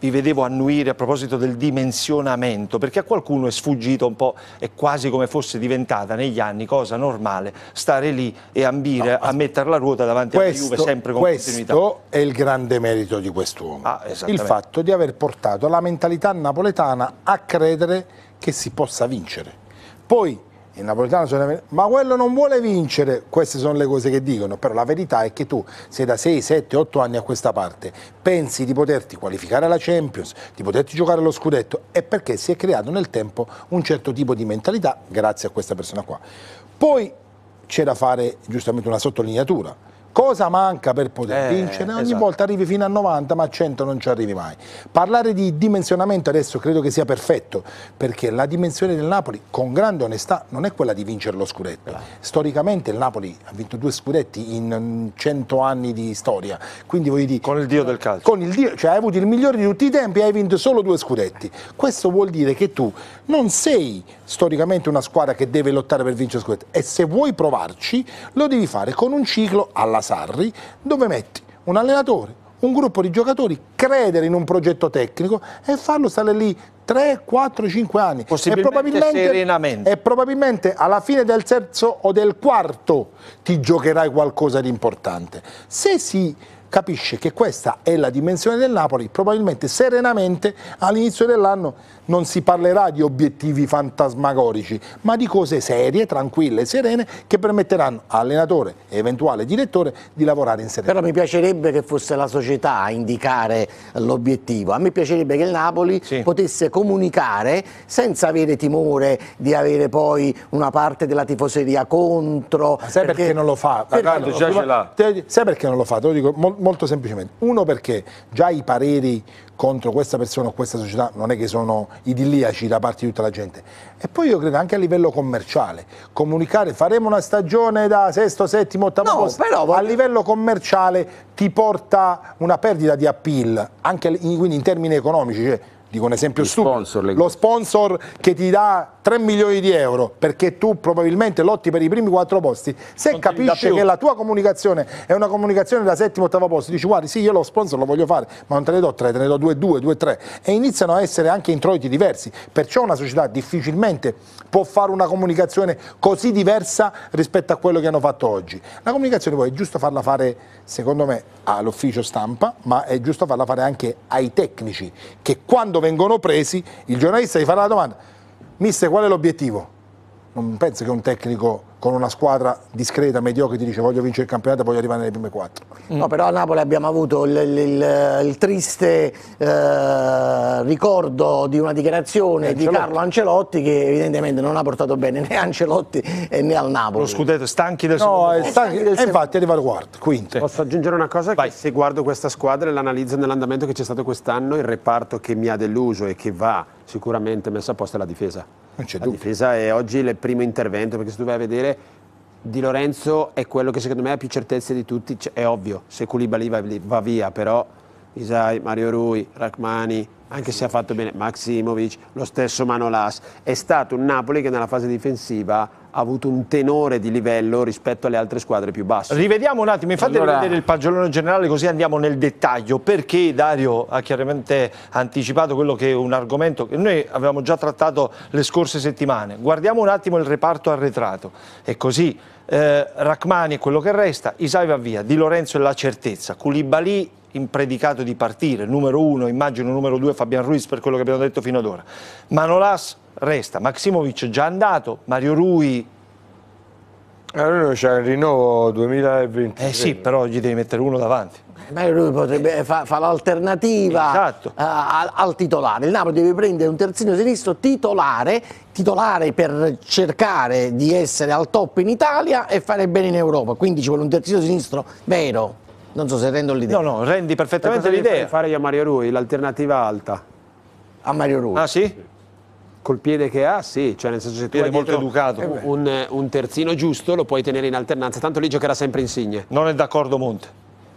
vi vedevo annuire a proposito del dimensionamento, perché a qualcuno è sfuggito un po', è quasi come fosse diventata negli anni cosa normale, stare lì e ambire no, a mettere la ruota davanti questo, alla Juve sempre con questo continuità. Questo è il grande merito di quest'uomo, ah, il fatto di aver portato la mentalità napoletana a credere che si possa vincere. Poi il napoletano sono... ma quello non vuole vincere, queste sono le cose che dicono, però la verità è che tu sei da 6, 7, 8 anni a questa parte, pensi di poterti qualificare alla Champions, di poterti giocare allo scudetto, è perché si è creato nel tempo un certo tipo di mentalità grazie a questa persona qua. Poi c'è da fare giustamente una sottolineatura, Cosa manca per poter eh, vincere? Ogni esatto. volta arrivi fino a 90, ma a 100 non ci arrivi mai. Parlare di dimensionamento adesso credo che sia perfetto, perché la dimensione del Napoli, con grande onestà, non è quella di vincere lo scudetto. Bravo. Eh. Storicamente il Napoli ha vinto due scudetti in 100 mm, anni di storia. Quindi voglio dire, con il dio del calcio. Con il dio, cioè hai avuto il migliore di tutti i tempi e hai vinto solo due scudetti. Questo vuol dire che tu non sei storicamente una squadra che deve lottare per vincere lo scudetto. E se vuoi provarci, lo devi fare con un ciclo alla Sarri, dove metti un allenatore, un gruppo di giocatori, credere in un progetto tecnico e farlo stare lì 3, 4, 5 anni. E probabilmente, e probabilmente alla fine del terzo o del quarto ti giocherai qualcosa di importante. Se si capisce che questa è la dimensione del Napoli, probabilmente serenamente all'inizio dell'anno non si parlerà di obiettivi fantasmagorici, ma di cose serie, tranquille e serene che permetteranno all'allenatore e eventuale direttore di lavorare in serenità. Però mi piacerebbe che fosse la società a indicare l'obiettivo. A me piacerebbe che il Napoli sì. potesse comunicare senza avere timore di avere poi una parte della tifoseria contro. Ma sai perché, perché, non lo fa? Perché Tanto già ce l'ha. Sai perché non lo fa? Te lo dico molto semplicemente. Uno perché già i pareri contro questa persona o questa società non è che sono idilliaci da parte di tutta la gente. E poi io credo anche a livello commerciale, comunicare, faremo una stagione da sesto, settimo, ottavo no, posto, però, a livello commerciale ti porta una perdita di appeal, anche in, quindi in termini economici, cioè, dico un esempio stupido, lo sponsor che ti dà 3 milioni di euro perché tu probabilmente lotti per i primi 4 posti, se non capisce che la tua comunicazione è una comunicazione da settimo ottavo posto, dici guardi sì io lo sponsor lo voglio fare, ma non te ne do 3, te ne do 2, 2, 2, 3 e iniziano a essere anche introiti diversi, perciò una società difficilmente può fare una comunicazione così diversa rispetto a quello che hanno fatto oggi. La comunicazione poi è giusto farla fare secondo me, all'ufficio stampa, ma è giusto farla fare anche ai tecnici, che quando vengono presi il giornalista gli farà la domanda, mister qual è l'obiettivo? Non penso che un tecnico con una squadra discreta, mediocre, ti dice voglio vincere il campionato e voglio arrivare nelle prime quattro. Mm. No, però a Napoli abbiamo avuto il, il, il eh, triste eh, ricordo di una dichiarazione di Carlo Ancelotti che evidentemente non ha portato bene né Ancelotti né al Napoli. Lo scudetto stanchi del no, secondo stanchi, del E infatti arriva al quarto, quinto. Posso aggiungere una cosa? Vai. Che se guardo questa squadra e l'analizzo nell'andamento che c'è stato quest'anno, il reparto che mi ha deluso e che va sicuramente messo a posto è la difesa. la dubbio. difesa è oggi il primo intervento perché se tu vai a vedere di Lorenzo è quello che secondo me ha più certezze di tutti, cioè, è ovvio, se Koulibaly va, va via, però Isai, Mario Rui, Rachmani, anche se ha fatto bene Maximovic, lo stesso Manolas, è stato un Napoli che nella fase difensiva ha avuto un tenore di livello rispetto alle altre squadre più basse. Rivediamo un attimo, infatti allora... rivedere il pagellone generale così andiamo nel dettaglio, perché Dario ha chiaramente anticipato quello che è un argomento che noi avevamo già trattato le scorse settimane. Guardiamo un attimo il reparto arretrato, è così. Eh, Rachmani è quello che resta, Isai va via, Di Lorenzo è la certezza, Culibali impredicato di partire, numero uno, immagino numero due Fabian Ruiz per quello che abbiamo detto fino ad ora. Manolas resta. Maximovic già andato, Mario Rui... Mario ah, Rui c'è il rinnovo 2023. Eh sì, però gli devi mettere uno davanti. Mario Rui potrebbe eh, fa, fa l'alternativa esatto. Eh, al, al, titolare. Il Napoli deve prendere un terzino sinistro titolare, titolare per cercare di essere al top in Italia e fare bene in Europa. Quindi ci vuole un terzino sinistro vero. Non so se rendo l'idea. No, no, rendi perfettamente l'idea. Fare io a Mario Rui l'alternativa alta. A Mario Rui. Ah sì? col piede che ha, sì, cioè nel senso se tu hai molto educato. Un, eh, un, terzino giusto lo puoi tenere in alternanza, tanto lì giocherà sempre Insigne. Non è d'accordo Monte?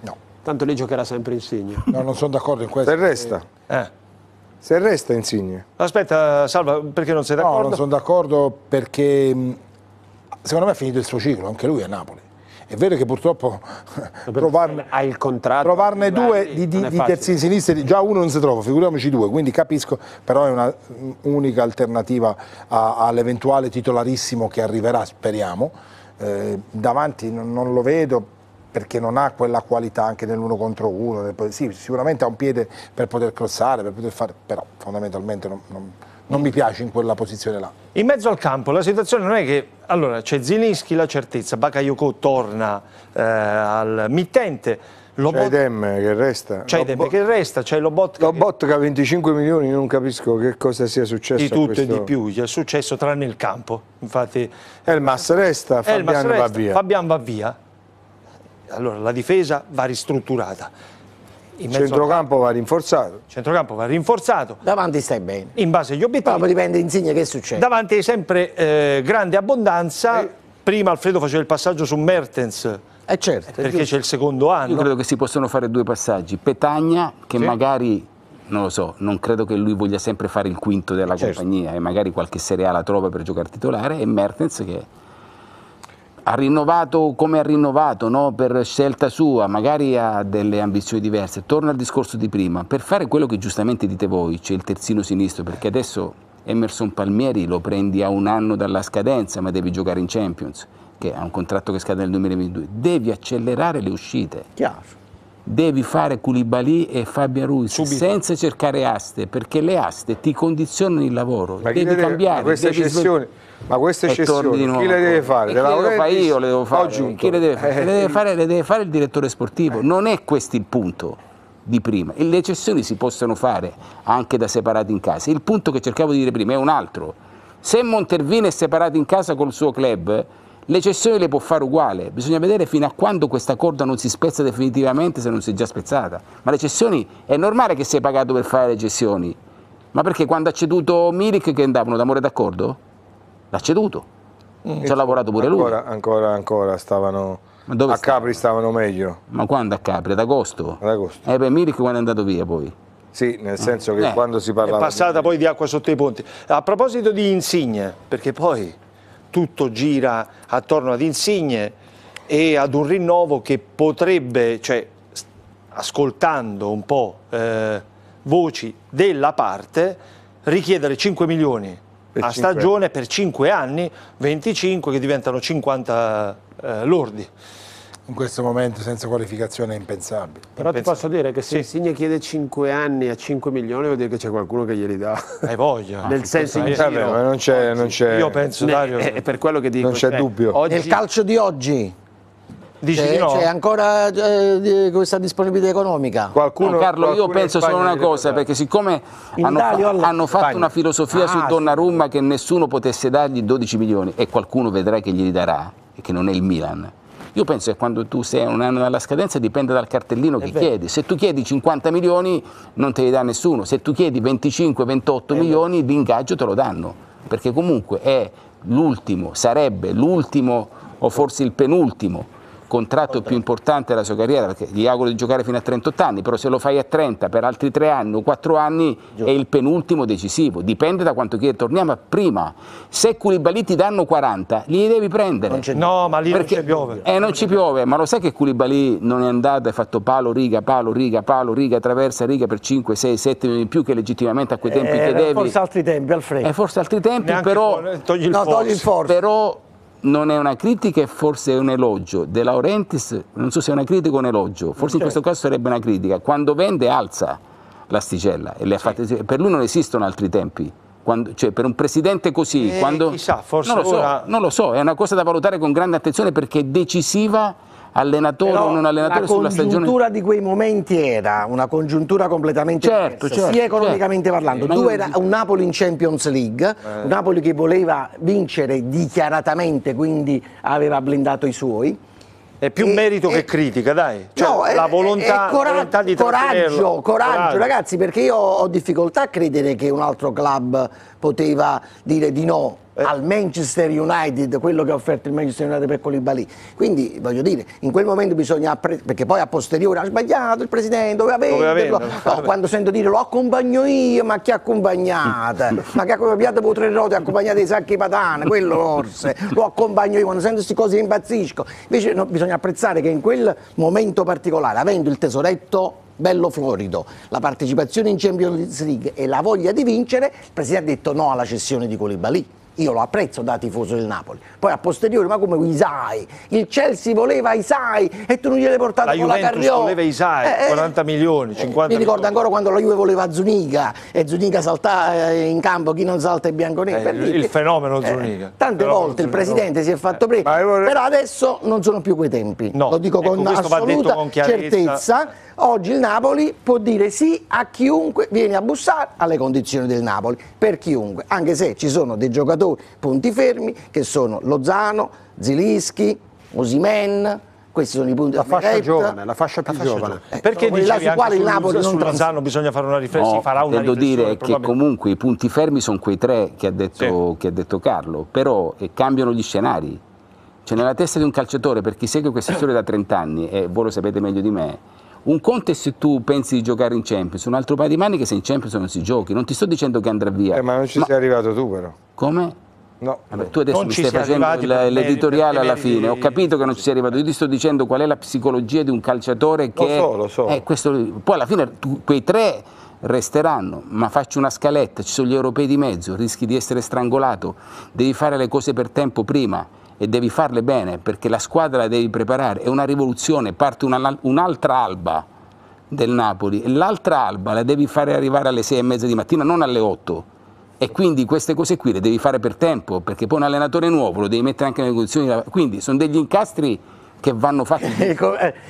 No. Tanto lì giocherà sempre Insigne. No, non sono d'accordo in questo. Se resta. Eh. Se resta Insigne. Aspetta, Salva, perché non sei d'accordo? No, non sono d'accordo perché mm, secondo me ha finito il suo ciclo, anche lui a Napoli. È vero che purtroppo trovarne, trovarne due di, di, di terzi sinistri, già uno non si trova, figuriamoci due, quindi capisco, però è un'unica mm, alternativa all'eventuale titolarissimo che arriverà, speriamo. Eh, davanti non, non lo vedo, perché non ha quella qualità anche nell'uno contro uno. Sì, sicuramente ha un piede per poter crossare, per poter fare, però fondamentalmente non, non non mi piace in quella posizione là. In mezzo al campo la situazione non è che... Allora, c'è Zilinski la certezza, Bakayoko torna eh, al mittente... Lobot... C'è Dem che resta. C'è Dem che resta, c'è Lobotka. Lobotka che... 25 milioni, non capisco che cosa sia successo. Di tutto questo... e di più, gli è successo tranne il campo. Infatti... Elmas resta, Fabian Elmas resta, va via. Fabian va via. Allora la difesa va ristrutturata il centrocampo va rinforzato. Il centrocampo va rinforzato. Davanti stai bene. In base agli obiettivi. Poi dipende Insigne che succede. Davanti sempre eh, grande abbondanza. E... Prima Alfredo faceva il passaggio su Mertens. Eh certo, perché c'è il secondo anno. Io credo che si possono fare due passaggi. Petagna, che sì. magari non lo so, non credo che lui voglia sempre fare il quinto della certo. compagnia e magari qualche Serie A la trova per giocare titolare e Mertens che ha rinnovato come ha rinnovato no? per scelta sua, magari ha delle ambizioni diverse. Torna al discorso di prima, per fare quello che giustamente dite voi, cioè il terzino sinistro, perché adesso Emerson Palmieri lo prendi a un anno dalla scadenza, ma devi giocare in Champions, che ha un contratto che scade nel 2022, devi accelerare le uscite. Chiaro devi fare Culibali e Fabia Ruiz Subito. senza cercare aste, perché le aste ti condizionano il lavoro, ma devi deve, cambiare. Queste cessioni, ma queste cessioni nuovo, chi le deve fare? Le lo fa io, le devo fare. Chi le deve fare? le, deve eh. fare, le deve fare il direttore sportivo, eh. non è questo il punto di prima. E le cessioni si possono fare anche da separati in casa. Il punto che cercavo di dire prima è un altro. Se Montervini è separato in casa col suo club, le cessioni le può fare uguale, bisogna vedere fino a quando questa corda non si spezza definitivamente se non si è già spezzata. Ma le cessioni è normale che sei pagato per fare le cessioni. Ma perché quando ha ceduto Milik che andavano d'amore d'accordo? L'ha ceduto. Mm. Ci ha lavorato pure ancora, lui. Ancora, ancora, stavano Ma a stavano? Capri stavano meglio. Ma quando a Capri? Ad agosto? Ad agosto. E eh, per Milik quando è andato via poi? Sì, nel eh. senso che eh. quando si parlava... È passata di... poi di acqua sotto i ponti. A proposito di Insigne, perché poi tutto gira attorno ad Insigne e ad un rinnovo che potrebbe, cioè, ascoltando un po' eh, voci della parte, richiedere 5 milioni per a 5 stagione anni. per 5 anni, 25 che diventano 50 eh, lordi in questo momento senza qualificazione è impensabile. Però impensabile. ti posso dire che se sì. Insigne chiede 5 anni a 5 milioni vuol dire che c'è qualcuno che glieli dà. Hai voglia. Nel senso in giro. Vabbè, non c'è, non c'è. Io penso ne, Dario. È, per quello che dico. Non c'è cioè, dubbio. Oggi... Nel calcio di oggi c'è, cioè, no. Cioè, ancora eh, questa disponibilità economica. Qualcuno, no, Carlo, qualcuno io penso solo una cosa, perché siccome hanno, Italia, fa, hanno, fatto Spagna. una filosofia ah, su Donnarumma sì. che nessuno potesse dargli 12 milioni e qualcuno vedrà che glieli darà, e che non è il Milan io penso che quando tu sei un anno alla scadenza dipende dal cartellino che chiedi. Se tu chiedi 50 milioni non te li dà nessuno, se tu chiedi 25-28 milioni di ingaggio te lo danno, perché comunque è l'ultimo, sarebbe l'ultimo o forse il penultimo contratto più importante della sua carriera, perché gli auguro di giocare fino a 38 anni, però se lo fai a 30 per altri 3 anni o 4 anni Giusto. è il penultimo decisivo, dipende da quanto chiede, torniamo a prima, se Culibali ti danno 40 li devi prendere. no, ma lì perché, non ci piove. Eh, non ci piove, ma lo sai che Culibali non è andato e ha fatto palo, riga, palo, riga, palo, riga, traversa, riga per 5, 6, 7 milioni in più che legittimamente a quei tempi eh, chiedevi. Forse altri tempi, Alfredo. Eh, forse altri tempi, Neanche però... Togli il no, togli il forse. Però non è una critica e forse è un elogio. De Laurentiis, non so se è una critica o un elogio, forse okay. in cioè questo caso sarebbe una critica. Quando vende alza l'asticella e le ha fatte, per lui non esistono altri tempi. Quando, cioè per un presidente così, eh, quando, chissà, forse non lo, so, ora... non lo so, è una cosa da valutare con grande attenzione perché è decisiva allenatore Però o non allenatore sulla stagione. La congiuntura di quei momenti era una congiuntura completamente certo, diversa, certo, sia economicamente certo. parlando. Eh, Due era un Napoli in Champions League, eh. un Napoli che voleva vincere dichiaratamente, quindi aveva blindato i suoi. È più e, merito e, che critica, dai. Cioè, no, la volontà, cora- volontà di coraggio, coraggio, coraggio, ragazzi, perché io ho difficoltà a credere che un altro club poteva dire di no eh. al Manchester United, quello che ha offerto il Manchester United per Colibali. Quindi voglio dire, in quel momento bisogna perché poi a posteriori ha sbagliato il presidente, doveva venderlo. No, quando sento dire lo accompagno io, ma chi ha accompagnato? ma che ha accompagnato con tre rote, ha accompagnato i sacchi patana, quello forse, lo accompagno io, quando sento queste cose impazzisco. Invece no, bisogna apprezzare che in quel momento particolare, avendo il tesoretto bello florido, la partecipazione in Champions League e la voglia di vincere, il Presidente ha detto no alla cessione di Colibali. Io lo apprezzo da tifoso del Napoli. Poi a posteriori, ma come Isai? Il Chelsea voleva Isai e tu non gliel'hai portato la con Juventus la Carriò. voleva Isai, eh, 40 eh, milioni, 50 eh, Mi ricordo milioni. ancora quando la Juve voleva Zuniga e Zuniga saltà eh, in campo, chi non salta è bianconero. Eh, il, il, fenomeno Zuniga. Eh, tante fenomeno volte il Presidente si è fatto prendere, vorrei... però adesso non sono più quei tempi. No. Lo dico ecco, con assoluta con certezza Oggi il Napoli può dire sì a chiunque viene a bussare alle condizioni del Napoli, per chiunque, anche se ci sono dei giocatori punti fermi che sono Lozano, Zilischi, Osimen, questi sono i punti la fascia diretta. giovane, la fascia più la fascia giovane. giovane. Perché no, dicevi anche sul, Napoli non Lozano bisogna fare una riflessione, no, farà una dire che comunque i punti fermi sono quei tre che ha detto, sì. che ha detto Carlo, però eh, cambiano gli scenari. Cioè nella testa di un calciatore, per chi segue questa storia da 30 anni, e voi lo sapete meglio di me, un conto è se tu pensi di giocare in Champions, un altro paio di maniche se in Champions non si giochi. Non ti sto dicendo che andrà via. Eh, ma non ci ma... sei arrivato tu però. Come? No, Vabbè, tu adesso non mi stai facendo l'editoriale alla fine, ho capito che non ci sei arrivato, io ti sto dicendo qual è la psicologia di un calciatore che... Lo so, lo so. Eh, questo, poi alla fine tu, quei tre resteranno, ma faccio una scaletta, ci sono gli europei di mezzo, rischi di essere strangolato, devi fare le cose per tempo prima e devi farle bene perché la squadra la devi preparare, è una rivoluzione, parte una, un'altra alba del Napoli l'altra alba la devi fare arrivare alle sei e mezza di mattina, non alle 8 e quindi queste cose qui le devi fare per tempo perché poi un allenatore nuovo lo devi mettere anche nelle condizioni, quindi sono degli incastri che vanno fatti. Eh,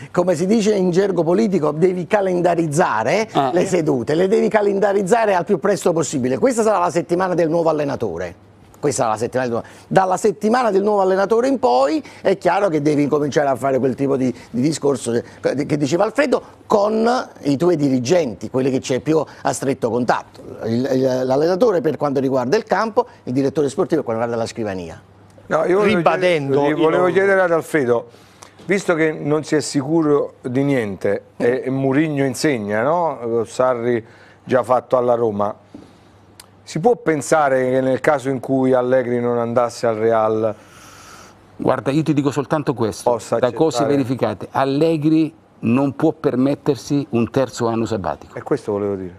come si dice in gergo politico, devi calendarizzare ah. le sedute, le devi calendarizzare al più presto possibile. Questa sarà la settimana del nuovo allenatore questa è la settimana nuovo, dalla settimana del nuovo allenatore in poi è chiaro che devi cominciare a fare quel tipo di, di discorso che, diceva Alfredo con i tuoi dirigenti, quelli che c'è più a stretto contatto, l'allenatore per quanto riguarda il campo, il direttore sportivo per quanto riguarda la scrivania. No, io Ribadendo. Volevo, volevo chiedere ad Alfredo, visto che non si è sicuro di niente, e eh. Murigno insegna, no? Sarri già fatto alla Roma, si può pensare che nel caso in cui Allegri non andasse al Real... Guarda, io ti dico soltanto questo, da cose verificate, Allegri non può permettersi un terzo anno sabbatico. E questo volevo dire.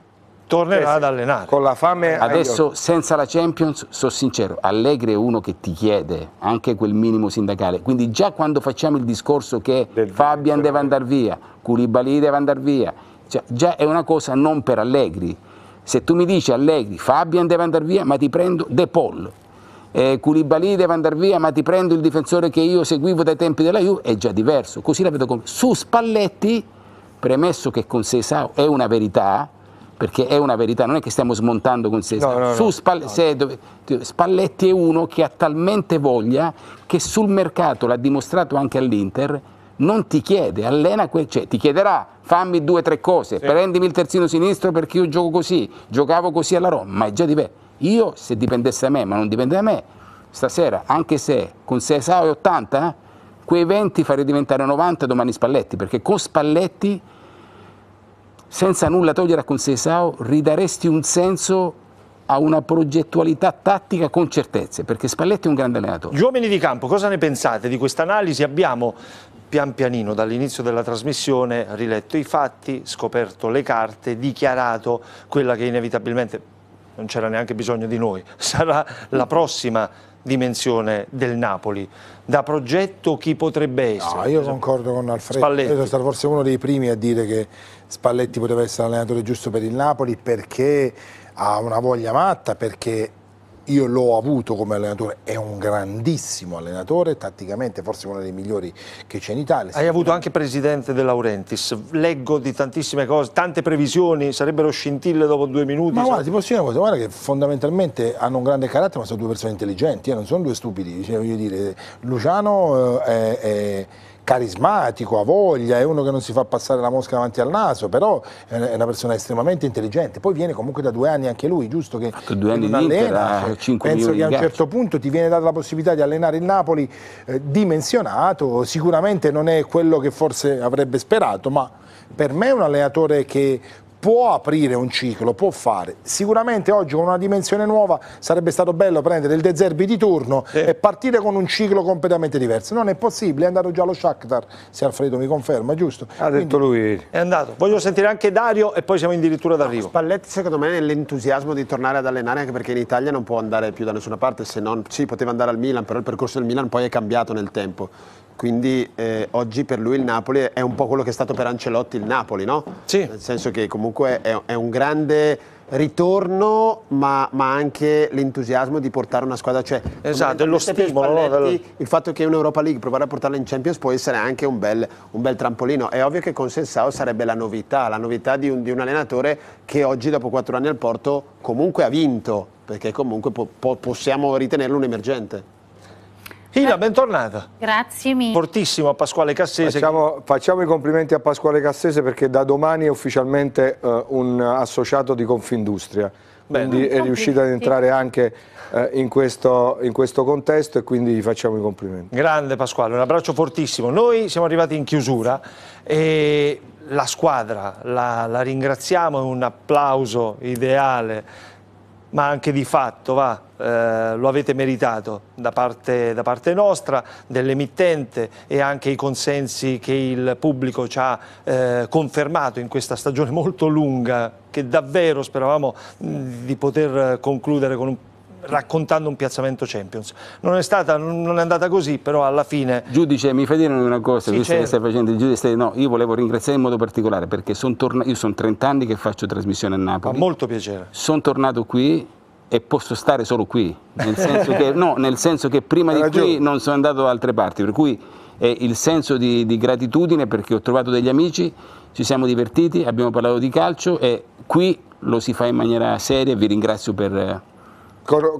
Tornerà cioè, ad allenare. Con la fame... Eh, adesso, senza la Champions, sono sincero, Allegri è uno che ti chiede anche quel minimo sindacale. Quindi già quando facciamo il discorso che Del Fabian deve andare via, Culibali deve andare via, cioè, già è una cosa non per Allegri se tu mi dici Allegri, Fabian deve andare via, ma ti prendo De Paul. Eh, deve andare via, ma ti prendo il difensore che io seguivo dai tempi della Juve, è già diverso. Così la vedo come. Su Spalletti, premesso che con Sesao è una verità, perché è una verità, non è che stiamo smontando con Sesao. No, no, no, su Spalletti, dove, Spalletti è uno che ha talmente voglia che sul mercato l'ha dimostrato anche all'Inter non ti chiede, allena, cioè, ti chiederà fammi due o tre cose, sì. prendimi il terzino sinistro perché io gioco così, giocavo così alla Roma, ma è già di me. Io se dipendesse da me, ma non dipende da me, stasera, anche se con 6 e 80, eh, quei 20 farei diventare 90 domani Spalletti, perché con Spalletti, senza nulla togliere a con 6 Consesao, ridaresti un senso a una progettualità tattica con certezze, perché Spalletti è un grande allenatore. Gli uomini di campo, cosa ne pensate di questa analisi? Abbiamo pian pianino dall'inizio della trasmissione riletto i fatti, scoperto le carte, dichiarato quella che inevitabilmente non c'era neanche bisogno di noi, sarà la prossima dimensione del Napoli. Da progetto chi potrebbe essere? No, io concordo con Alfredo, Spalletti. io sono stato forse uno dei primi a dire che Spalletti poteva essere l'allenatore giusto per il Napoli perché ha una voglia matta, perché io l'ho avuto come allenatore, è un grandissimo allenatore, tatticamente forse uno dei migliori che c'è in Italia. Hai avuto anche presidente De Laurentiis, leggo di tantissime cose, tante previsioni, sarebbero scintille dopo due minuti. Ma guarda, ti posso dire una cosa, guarda che fondamentalmente hanno un grande carattere ma sono due persone intelligenti, eh, non sono due stupidi, cioè, voglio dire, Luciano eh, è carismatico, ha voglia, è uno che non si fa passare la mosca davanti al naso, però è una persona estremamente intelligente. Poi viene comunque da due anni anche lui, giusto? Che Fatto due anni allena, Inter, cioè, penso che a un certo gatti. certo punto ti viene data la possibilità di allenare il Napoli eh, dimensionato, sicuramente non è quello che forse avrebbe sperato, ma per me è un allenatore che può aprire un ciclo, può fare. Sicuramente oggi con una dimensione nuova sarebbe stato bello prendere il De Zerbi di turno sì. e partire con un ciclo completamente diverso. Non è possibile, è andato già lo Shakhtar, se Alfredo mi conferma, giusto? Ha Quindi, detto lui. È andato. Voglio sentire anche Dario e poi siamo addirittura d'arrivo. No, Spalletti secondo me è nell'entusiasmo di tornare ad allenare anche perché in Italia non può andare più da nessuna parte, se non sì, poteva andare al Milan, però il percorso del Milan poi è cambiato nel tempo quindi eh, oggi per lui il Napoli è un po' quello che è stato per Ancelotti il Napoli, no? Sì. Nel senso che comunque comunque è, è un grande ritorno, ma, ma anche l'entusiasmo di portare una squadra. Cioè, esatto, lo stimolo. No, dello... Il fatto che un'Europa League provare a portarla in Champions può essere anche un bel, un bel trampolino. È ovvio che con Sensao sarebbe la novità, la novità di un, di un allenatore che oggi, dopo quattro anni al Porto, comunque ha vinto, perché comunque po possiamo ritenerlo un emergente. Ila, bentornata. Grazie mille. Fortissimo a Pasquale Cassese. Facciamo, facciamo, i complimenti a Pasquale Cassese perché da domani è ufficialmente uh, un associato di Confindustria. Bene. Quindi è riuscita ad entrare anche uh, in, questo, in, questo, contesto e quindi gli facciamo i complimenti. Grande Pasquale, un abbraccio fortissimo. Noi siamo arrivati in chiusura e la squadra la, la ringraziamo, un applauso ideale ma anche di fatto va, eh, lo avete meritato da parte, da parte nostra, dell'emittente e anche i consensi che il pubblico ci ha eh, confermato in questa stagione molto lunga che davvero speravamo mh, mm, di poter eh, concludere con un raccontando un piazzamento Champions. Non è, stata, non è andata così, però alla fine... Giudice, mi fai dire una cosa, sì, visto che certo. stai facendo il giudice, no, io volevo ringraziare in modo particolare perché son torna... io sono 30 anni che faccio trasmissione a Napoli. Fa molto piacere. Sono tornato qui e posso stare solo qui, nel senso che, no, nel senso che prima di qui non sono andato da altre parti, per cui è il senso di, di gratitudine perché ho trovato degli amici, ci siamo divertiti, abbiamo parlato di calcio e qui lo si fa in maniera seria e vi ringrazio per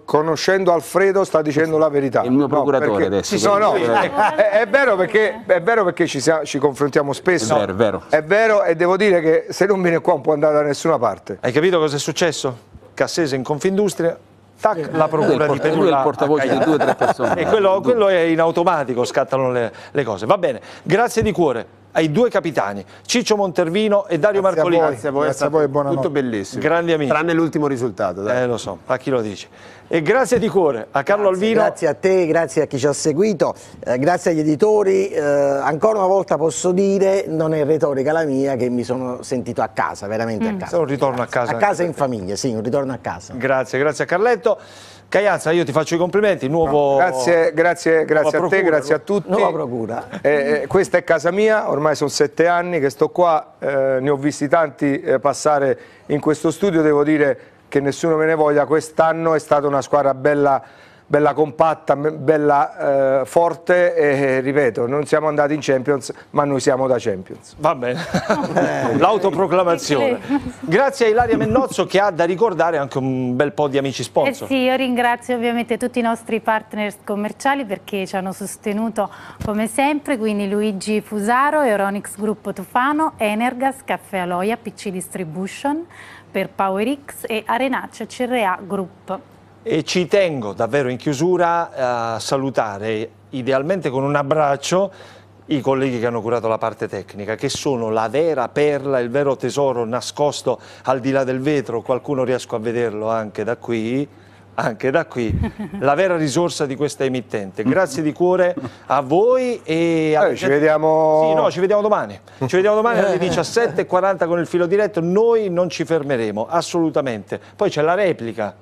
conoscendo Alfredo sta dicendo la verità. Il mio procuratore no, adesso. Sì, no, no. Eh, è, è, vero perché, è, vero perché, ci, sia, ci confrontiamo spesso. È vero, è vero. È vero e devo dire che se non viene qua non può andare da nessuna parte. Hai capito cosa è successo? Cassese in Confindustria, Tac, la procura di Perugia. è il portavoce di due o tre persone. e quello, quello, è in automatico, scattano le, le cose. Va bene, grazie di cuore ai due capitani, Ciccio Montervino e Dario grazie Marcolini. A grazie a voi, grazie a voi buonanotte. Tutto bellissimo. Grandi amici. Tranne l'ultimo risultato. Dai. Eh, lo so, a chi lo dice. E grazie di cuore a Carlo grazie, Alvino. Grazie a te, grazie a chi ci ha seguito, eh, grazie agli editori. Eh, ancora una volta posso dire, non è retorica la mia, che mi sono sentito a casa, veramente mm. a casa. Un ritorno grazie. a casa. A casa in famiglia, sì, un ritorno a casa. Grazie, grazie a Carletto. Caianza, io ti faccio i complimenti, nuovo... No, grazie, grazie, grazie a te, grazie a tutti. Nuova procura. Eh, eh, questa è casa mia, ormai sono sette anni che sto qua, eh, ne ho visti tanti eh, passare in questo studio, devo dire che nessuno me ne voglia, quest'anno è stata una squadra bella bella compatta, bella eh, forte e eh, ripeto, non siamo andati in Champions ma noi siamo da Champions. Va bene, l'autoproclamazione. Grazie a Ilaria Mennozzo che ha da ricordare anche un bel po' di amici sponsor. Eh sì, io ringrazio ovviamente tutti i nostri partner commerciali perché ci hanno sostenuto come sempre, quindi Luigi Fusaro, Euronix Gruppo Tufano, Energas, Caffè Aloia, PC Distribution per PowerX e Arenaccio CRA Group. E ci tengo davvero in chiusura a salutare, idealmente con un abbraccio, i colleghi che hanno curato la parte tecnica, che sono la vera perla, il vero tesoro nascosto al di là del vetro, qualcuno riesco a vederlo anche da qui, anche da qui, la vera risorsa di questa emittente. Grazie di cuore a voi e a... Eh, ci vediamo... Sì, no, ci vediamo domani. Ci vediamo domani alle 17.40 con il filo diretto, noi non ci fermeremo, assolutamente. Poi c'è la replica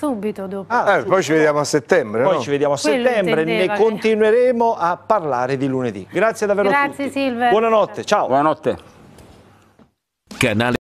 Subito dopo. Ah, eh, poi ci vediamo a settembre. Poi no? ci vediamo a Quello settembre, ne continueremo a parlare di lunedì. Grazie davvero Grazie, tutti. Silver. Buonanotte, ciao. Buonanotte. Canale